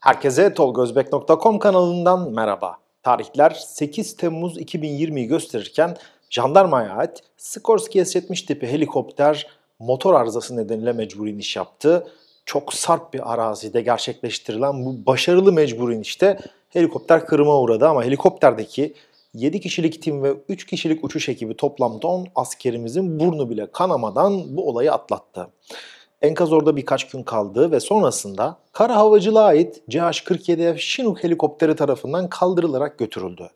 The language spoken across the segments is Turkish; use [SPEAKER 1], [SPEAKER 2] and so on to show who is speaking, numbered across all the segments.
[SPEAKER 1] Herkese tolgozbek.com kanalından merhaba. Tarihler 8 Temmuz 2020'yi gösterirken jandarmaya ait Sikorsky S-70 tipi helikopter motor arızası nedeniyle mecburi iniş yaptı. Çok sarp bir arazide gerçekleştirilen bu başarılı mecburi inişte helikopter kırıma uğradı ama helikopterdeki 7 kişilik tim ve 3 kişilik uçuş ekibi toplamda 10 askerimizin burnu bile kanamadan bu olayı atlattı. Enkaz orada birkaç gün kaldı ve sonrasında kara havacılığa ait CH-47F Chinook helikopteri tarafından kaldırılarak götürüldü.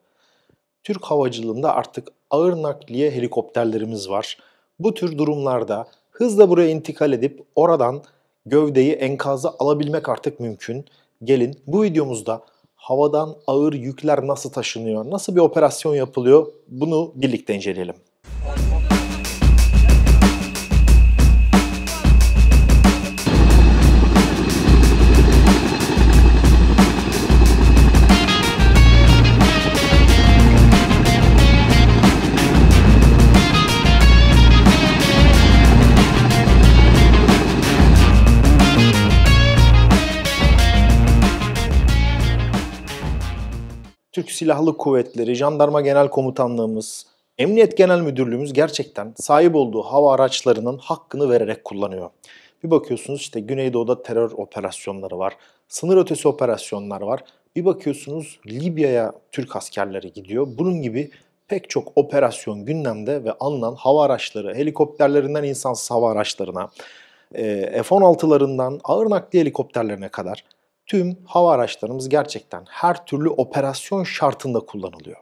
[SPEAKER 1] Türk havacılığında artık ağır nakliye helikopterlerimiz var. Bu tür durumlarda hızla buraya intikal edip oradan gövdeyi enkaza alabilmek artık mümkün. Gelin bu videomuzda havadan ağır yükler nasıl taşınıyor, nasıl bir operasyon yapılıyor bunu birlikte inceleyelim. Türk Silahlı Kuvvetleri, Jandarma Genel Komutanlığımız, Emniyet Genel Müdürlüğümüz gerçekten sahip olduğu hava araçlarının hakkını vererek kullanıyor. Bir bakıyorsunuz işte Güneydoğu'da terör operasyonları var, sınır ötesi operasyonlar var. Bir bakıyorsunuz Libya'ya Türk askerleri gidiyor. Bunun gibi pek çok operasyon gündemde ve alınan hava araçları, helikopterlerinden insansız hava araçlarına, F-16'larından ağır nakli helikopterlerine kadar tüm hava araçlarımız gerçekten her türlü operasyon şartında kullanılıyor.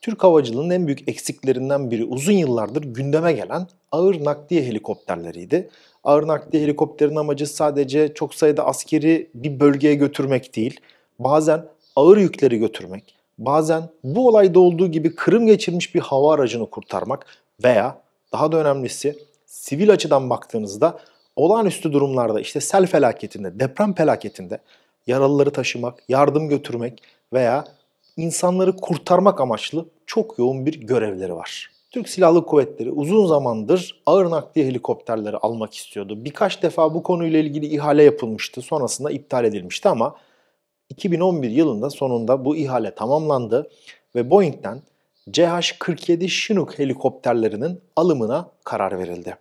[SPEAKER 1] Türk havacılığının en büyük eksiklerinden biri uzun yıllardır gündeme gelen ağır nakliye helikopterleriydi. Ağır nakliye helikopterin amacı sadece çok sayıda askeri bir bölgeye götürmek değil, bazen ağır yükleri götürmek, bazen bu olayda olduğu gibi kırım geçirmiş bir hava aracını kurtarmak veya daha da önemlisi sivil açıdan baktığınızda olağanüstü durumlarda işte sel felaketinde, deprem felaketinde yaralıları taşımak, yardım götürmek veya insanları kurtarmak amaçlı çok yoğun bir görevleri var. Türk Silahlı Kuvvetleri uzun zamandır ağır nakliye helikopterleri almak istiyordu. Birkaç defa bu konuyla ilgili ihale yapılmıştı. Sonrasında iptal edilmişti ama 2011 yılında sonunda bu ihale tamamlandı ve Boeing'den CH-47 Chinook helikopterlerinin alımına karar verildi.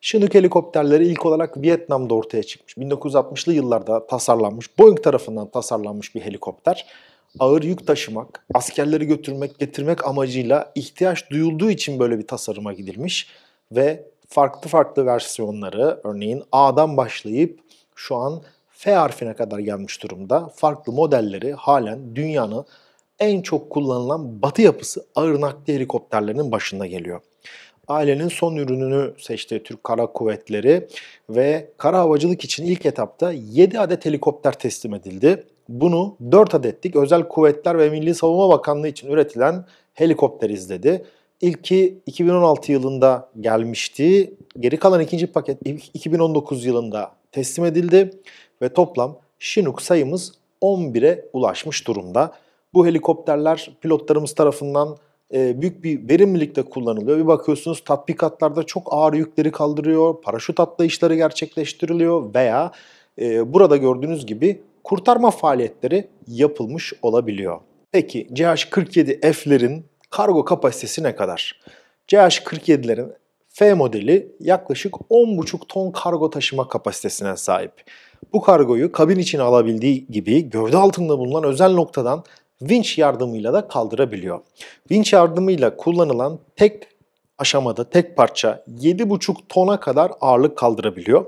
[SPEAKER 1] Chinook helikopterleri ilk olarak Vietnam'da ortaya çıkmış. 1960'lı yıllarda tasarlanmış, Boeing tarafından tasarlanmış bir helikopter. Ağır yük taşımak, askerleri götürmek, getirmek amacıyla ihtiyaç duyulduğu için böyle bir tasarıma gidilmiş ve farklı farklı versiyonları örneğin A'dan başlayıp şu an F harfine kadar gelmiş durumda. Farklı modelleri halen dünyanın en çok kullanılan batı yapısı ağır nakli helikopterlerinin başında geliyor ailenin son ürününü seçti Türk Kara Kuvvetleri ve kara havacılık için ilk etapta 7 adet helikopter teslim edildi. Bunu 4 adettik Özel Kuvvetler ve Milli Savunma Bakanlığı için üretilen helikopter izledi. İlki 2016 yılında gelmişti. Geri kalan ikinci paket 2019 yılında teslim edildi ve toplam Chinook sayımız 11'e ulaşmış durumda. Bu helikopterler pilotlarımız tarafından e, büyük bir verimlilikte kullanılıyor. Bir bakıyorsunuz tatbikatlarda çok ağır yükleri kaldırıyor, paraşüt atlayışları gerçekleştiriliyor veya e, burada gördüğünüz gibi kurtarma faaliyetleri yapılmış olabiliyor. Peki CH-47F'lerin kargo kapasitesi ne kadar? CH-47'lerin F modeli yaklaşık 10,5 ton kargo taşıma kapasitesine sahip. Bu kargoyu kabin içine alabildiği gibi gövde altında bulunan özel noktadan vinç yardımıyla da kaldırabiliyor. Vinç yardımıyla kullanılan tek aşamada tek parça 7,5 tona kadar ağırlık kaldırabiliyor.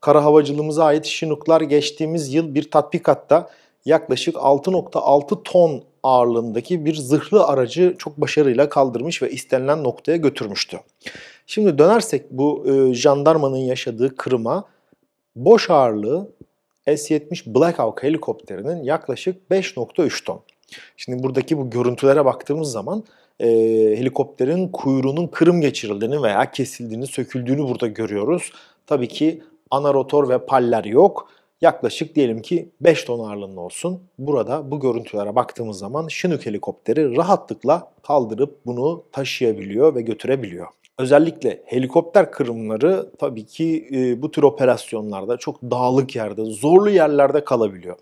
[SPEAKER 1] Kara havacılığımıza ait Chinook'lar geçtiğimiz yıl bir tatbikatta yaklaşık 6.6 ton ağırlığındaki bir zırhlı aracı çok başarıyla kaldırmış ve istenilen noktaya götürmüştü. Şimdi dönersek bu e, jandarmanın yaşadığı kırıma boş ağırlığı S-70 Black Hawk helikopterinin yaklaşık 5.3 ton. Şimdi buradaki bu görüntülere baktığımız zaman e, helikopterin kuyruğunun kırım geçirildiğini veya kesildiğini, söküldüğünü burada görüyoruz. Tabii ki ana rotor ve paller yok. Yaklaşık diyelim ki 5 ton ağırlığında olsun. Burada bu görüntülere baktığımız zaman Chinook helikopteri rahatlıkla kaldırıp bunu taşıyabiliyor ve götürebiliyor. Özellikle helikopter kırımları tabii ki e, bu tür operasyonlarda çok dağlık yerde, zorlu yerlerde kalabiliyor.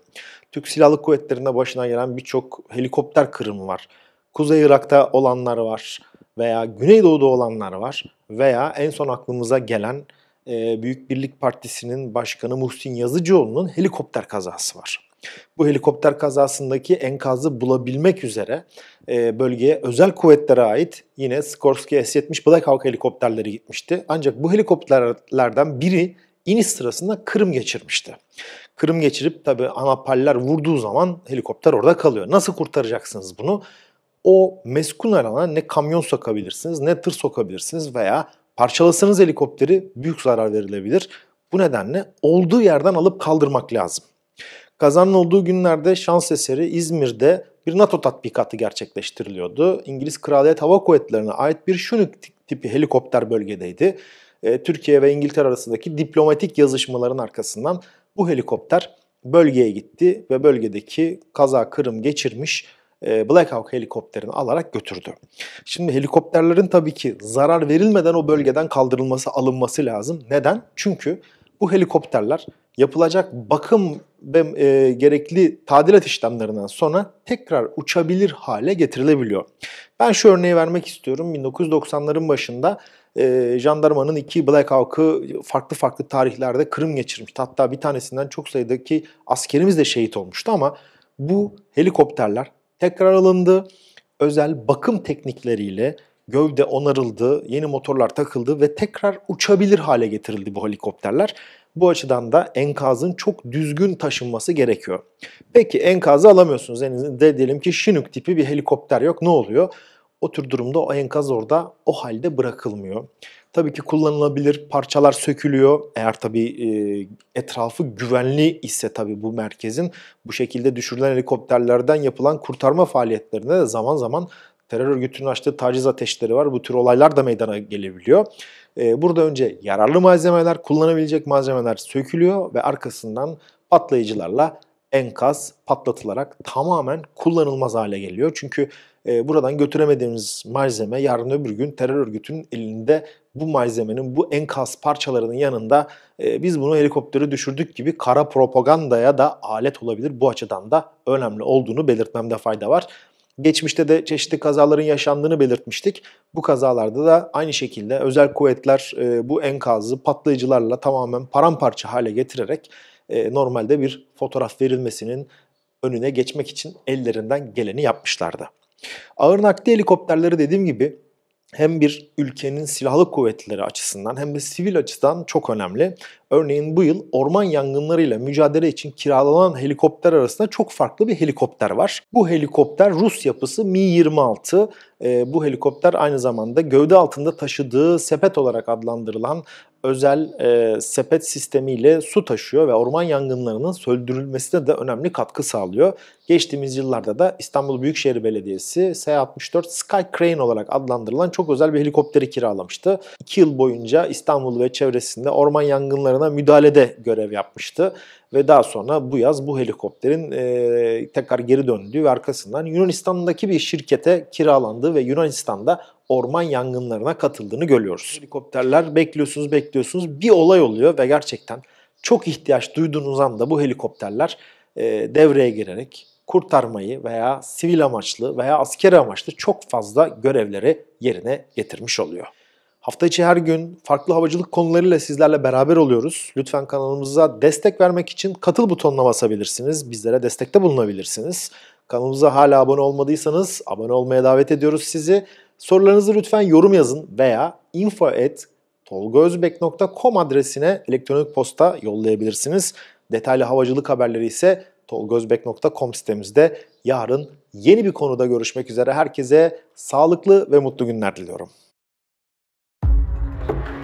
[SPEAKER 1] Türk Silahlı Kuvvetleri'nde başına gelen birçok helikopter kırımı var. Kuzey Irak'ta olanlar var veya Güneydoğu'da olanlar var veya en son aklımıza gelen e, Büyük Birlik Partisi'nin başkanı Muhsin Yazıcıoğlu'nun helikopter kazası var. Bu helikopter kazasındaki enkazı bulabilmek üzere e, bölgeye özel kuvvetlere ait yine Skorsky S-70 Black Hawk helikopterleri gitmişti. Ancak bu helikopterlerden biri iniş sırasında kırım geçirmişti. Kırım geçirip tabi anapaller vurduğu zaman helikopter orada kalıyor. Nasıl kurtaracaksınız bunu? O meskun alana ne kamyon sokabilirsiniz ne tır sokabilirsiniz veya parçalasanız helikopteri büyük zarar verilebilir. Bu nedenle olduğu yerden alıp kaldırmak lazım. Kazanın olduğu günlerde şans eseri İzmir'de bir NATO tatbikatı gerçekleştiriliyordu. İngiliz Kraliyet Hava Kuvvetleri'ne ait bir Şunuk tipi helikopter bölgedeydi. E, Türkiye ve İngiltere arasındaki diplomatik yazışmaların arkasından bu helikopter bölgeye gitti ve bölgedeki kaza kırım geçirmiş e, Black Hawk helikopterini alarak götürdü. Şimdi helikopterlerin tabii ki zarar verilmeden o bölgeden kaldırılması, alınması lazım. Neden? Çünkü bu helikopterler yapılacak bakım ve e, gerekli tadilat işlemlerinden sonra tekrar uçabilir hale getirilebiliyor. Ben şu örneği vermek istiyorum. 1990'ların başında e, jandarmanın iki Black Hawk'ı farklı farklı tarihlerde Kırım geçirmiş. Hatta bir tanesinden çok sayıdaki askerimiz de şehit olmuştu ama bu helikopterler tekrar alındı. Özel bakım teknikleriyle gövde onarıldı, yeni motorlar takıldı ve tekrar uçabilir hale getirildi bu helikopterler. Bu açıdan da enkazın çok düzgün taşınması gerekiyor. Peki enkazı alamıyorsunuz. Elinizde diyelim ki Chinook tipi bir helikopter yok. Ne oluyor? O tür durumda o enkaz orada o halde bırakılmıyor. Tabii ki kullanılabilir parçalar sökülüyor. Eğer tabii e, etrafı güvenli ise tabii bu merkezin bu şekilde düşürülen helikopterlerden yapılan kurtarma faaliyetlerinde de zaman zaman terör örgütünün açtığı taciz ateşleri var. Bu tür olaylar da meydana gelebiliyor. Ee, burada önce yararlı malzemeler, kullanabilecek malzemeler sökülüyor ve arkasından patlayıcılarla enkaz patlatılarak tamamen kullanılmaz hale geliyor. Çünkü e, buradan götüremediğimiz malzeme yarın öbür gün terör örgütünün elinde bu malzemenin bu enkaz parçalarının yanında e, biz bunu helikoptere düşürdük gibi kara propagandaya da alet olabilir. Bu açıdan da önemli olduğunu belirtmemde fayda var. Geçmişte de çeşitli kazaların yaşandığını belirtmiştik. Bu kazalarda da aynı şekilde özel kuvvetler e, bu enkazı patlayıcılarla tamamen paramparça hale getirerek e, normalde bir fotoğraf verilmesinin önüne geçmek için ellerinden geleni yapmışlardı. Ağır nakli helikopterleri dediğim gibi hem bir ülkenin silahlı kuvvetleri açısından hem de sivil açıdan çok önemli. Örneğin bu yıl orman yangınlarıyla mücadele için kiralanan helikopter arasında çok farklı bir helikopter var. Bu helikopter Rus yapısı Mi-26. E, ee, bu helikopter aynı zamanda gövde altında taşıdığı sepet olarak adlandırılan özel e, sepet sistemiyle su taşıyor ve orman yangınlarının söndürülmesine de önemli katkı sağlıyor. Geçtiğimiz yıllarda da İstanbul Büyükşehir Belediyesi S64 Sky Crane olarak adlandırılan çok özel bir helikopteri kiralamıştı. İki yıl boyunca İstanbul ve çevresinde orman yangınlarının planlarına müdahalede görev yapmıştı. Ve daha sonra bu yaz bu helikopterin e, tekrar geri döndüğü ve arkasından Yunanistan'daki bir şirkete kiralandığı ve Yunanistan'da orman yangınlarına katıldığını görüyoruz. Helikopterler bekliyorsunuz bekliyorsunuz bir olay oluyor ve gerçekten çok ihtiyaç duyduğunuz anda bu helikopterler e, devreye girerek kurtarmayı veya sivil amaçlı veya askeri amaçlı çok fazla görevleri yerine getirmiş oluyor. Hafta içi her gün farklı havacılık konularıyla sizlerle beraber oluyoruz. Lütfen kanalımıza destek vermek için katıl butonuna basabilirsiniz. Bizlere destekte bulunabilirsiniz. Kanalımıza hala abone olmadıysanız abone olmaya davet ediyoruz sizi. Sorularınızı lütfen yorum yazın veya info@tolgaozbek.com adresine elektronik posta yollayabilirsiniz. Detaylı havacılık haberleri ise tolgozbek.com sitemizde yarın yeni bir konuda görüşmek üzere herkese sağlıklı ve mutlu günler diliyorum. Thank you.